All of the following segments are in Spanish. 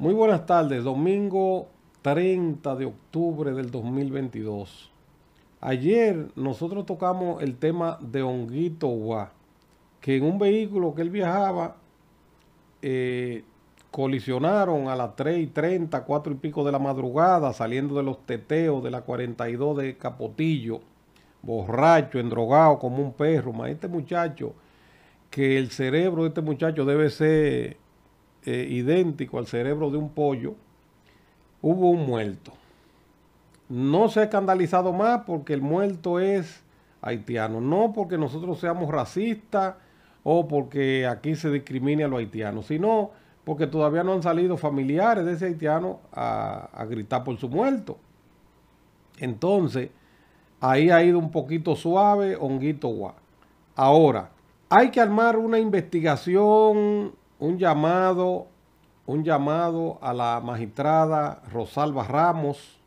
Muy buenas tardes, domingo 30 de octubre del 2022. Ayer nosotros tocamos el tema de Honguito Guá, que en un vehículo que él viajaba eh, colisionaron a las 3 y 30, 4 y pico de la madrugada, saliendo de los teteos de la 42 de Capotillo, borracho, endrogado como un perro. este muchacho, que el cerebro de este muchacho debe ser eh, idéntico al cerebro de un pollo, hubo un muerto. No se ha escandalizado más porque el muerto es haitiano, no porque nosotros seamos racistas o porque aquí se discrimine a los haitianos, sino porque todavía no han salido familiares de ese haitiano a, gritar por su muerto. Entonces, ahí ha ido un poquito suave, honguito guá. Ahora, hay que armar una investigación un llamado, un llamado a la magistrada Rosalba Ramos,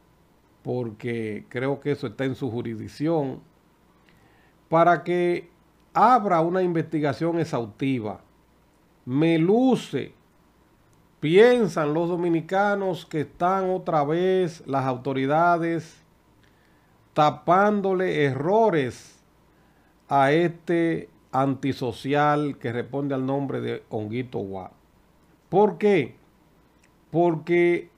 porque creo que eso está en su jurisdicción, para que abra una investigación exhaustiva. Me luce, piensan los dominicanos que están otra vez las autoridades tapándole errores a este antisocial que responde al nombre de Honguito Guá. ¿Por qué? Porque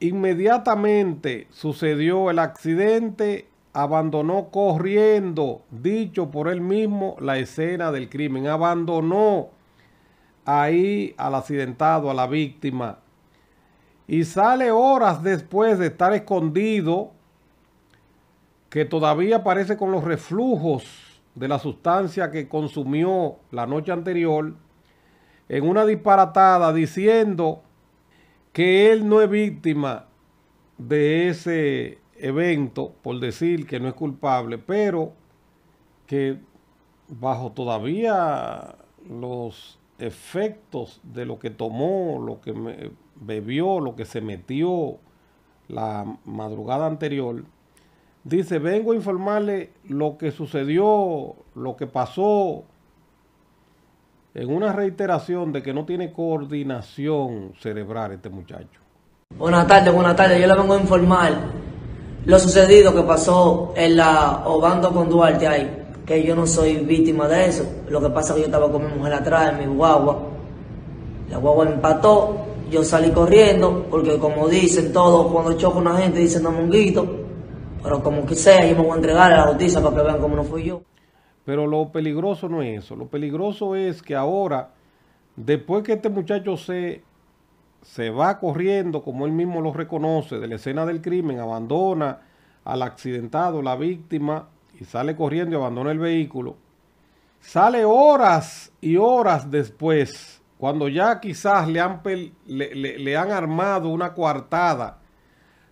inmediatamente sucedió el accidente, abandonó corriendo, dicho por él mismo, la escena del crimen. Abandonó ahí al accidentado, a la víctima. Y sale horas después de estar escondido, que todavía aparece con los reflujos de la sustancia que consumió la noche anterior en una disparatada diciendo que él no es víctima de ese evento, por decir que no es culpable, pero que bajo todavía los efectos de lo que tomó, lo que bebió, lo que se metió la madrugada anterior, Dice, vengo a informarle lo que sucedió, lo que pasó, en una reiteración de que no tiene coordinación cerebral este muchacho. Buenas tardes, buenas tardes. Yo le vengo a informar lo sucedido que pasó en la Obando con Duarte ahí, que yo no soy víctima de eso. Lo que pasa es que yo estaba con mi mujer atrás en mi guagua. La guagua empató, yo salí corriendo, porque como dicen todos, cuando choca una gente dicen no monguito. Pero como quise, yo me voy a entregar a la justicia para que vean cómo no fui yo. Pero lo peligroso no es eso. Lo peligroso es que ahora, después que este muchacho se, se va corriendo, como él mismo lo reconoce, de la escena del crimen, abandona al accidentado, la víctima, y sale corriendo y abandona el vehículo, sale horas y horas después, cuando ya quizás le le, le han armado una coartada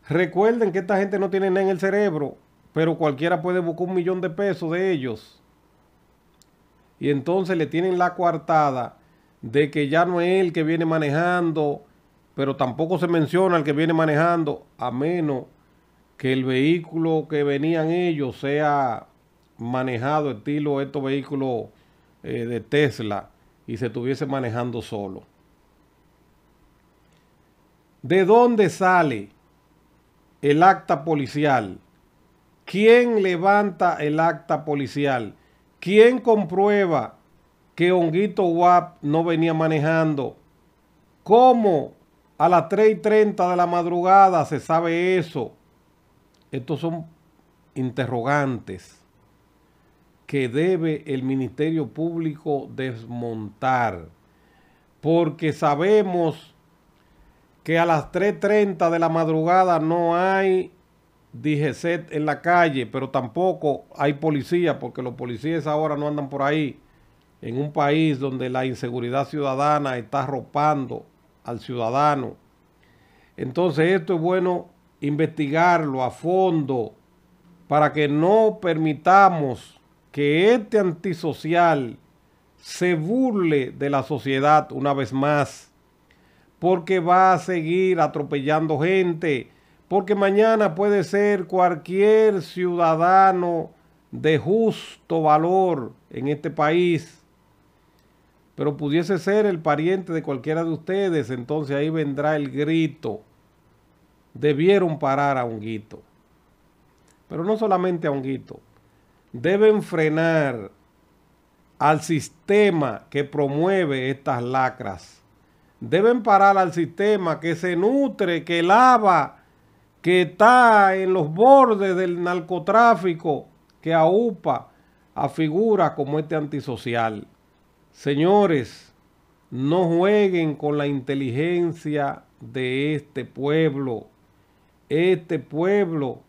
Recuerden que esta gente no tiene nada en el cerebro, pero cualquiera puede buscar un millón de pesos de ellos. Y entonces le tienen la coartada de que ya no es el que viene manejando, pero tampoco se menciona el que viene manejando, a menos que el vehículo que venían ellos sea manejado estilo estos vehículos eh, de Tesla y se estuviese manejando solo. ¿De dónde sale? el acta policial? ¿Quién levanta el acta policial? ¿Quién comprueba que Honguito Guap no venía manejando? ¿Cómo a las 3.30 de la madrugada se sabe eso? Estos son interrogantes que debe el Ministerio Público desmontar, porque sabemos que a las 3.30 de la madrugada no hay set en la calle, pero tampoco hay policía, porque los policías ahora no andan por ahí, en un país donde la inseguridad ciudadana está arropando al ciudadano. Entonces esto es bueno investigarlo a fondo para que no permitamos que este antisocial se burle de la sociedad una vez más porque va a seguir atropellando gente, porque mañana puede ser cualquier ciudadano de justo valor en este país, pero pudiese ser el pariente de cualquiera de ustedes, entonces ahí vendrá el grito. Debieron parar a un guito. Pero no solamente a un guito. Deben frenar al sistema que promueve estas lacras deben parar al sistema que se nutre, que lava, que está en los bordes del narcotráfico, que aupa a figuras como este antisocial. Señores, no jueguen con la inteligencia de este pueblo. Este pueblo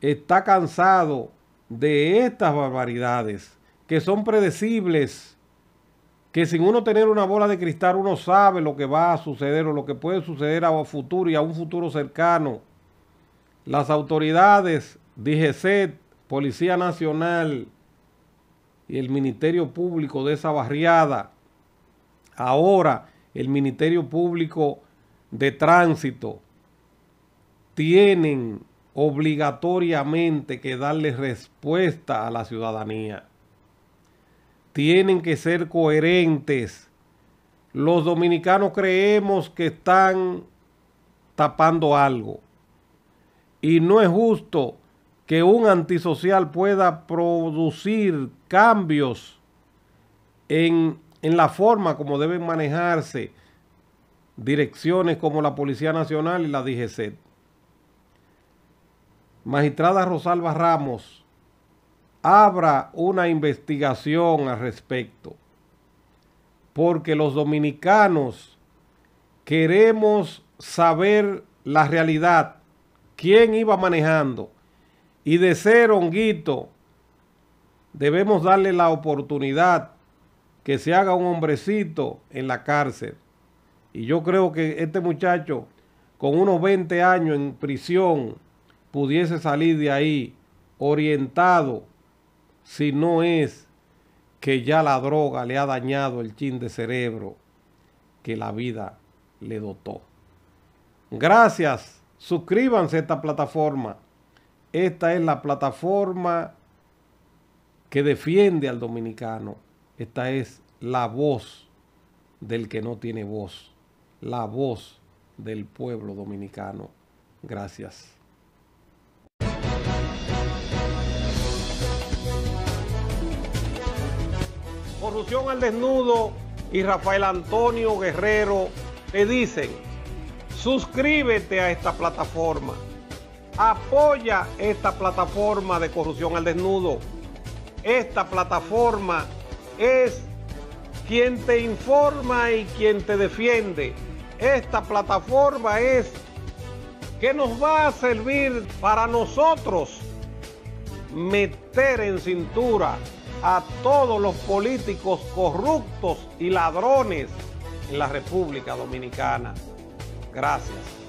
está cansado de estas barbaridades que son predecibles que sin uno tener una bola de cristal uno sabe lo que va a suceder o lo que puede suceder a futuro y a un futuro cercano. Las autoridades, DGC, Policía Nacional y el Ministerio Público de esa barriada, ahora el Ministerio Público de Tránsito, tienen obligatoriamente que darle respuesta a la ciudadanía tienen que ser coherentes. Los dominicanos creemos que están tapando algo. Y no es justo que un antisocial pueda producir cambios en, la forma como deben manejarse direcciones como la Policía Nacional y la DGC. Magistrada Rosalba Ramos abra una investigación al respecto, porque los dominicanos queremos saber la realidad, quién iba manejando, y de ser honguito, debemos darle la oportunidad que se haga un hombrecito en la cárcel. Y yo creo que este muchacho, con unos 20 años en prisión, pudiese salir de ahí orientado si no es que ya la droga le ha dañado el chin de cerebro que la vida le dotó. Gracias. Suscríbanse a esta plataforma. Esta es la plataforma que defiende al dominicano. Esta es la voz del que no tiene voz. La voz del pueblo dominicano. Gracias. corrupción al desnudo y Rafael Antonio Guerrero te dicen, suscríbete a esta plataforma, apoya esta plataforma de corrupción al desnudo. Esta plataforma es quien te informa y quien te defiende. Esta plataforma es que nos va a servir para nosotros meter en cintura a todos los políticos corruptos y ladrones en la República Dominicana. Gracias.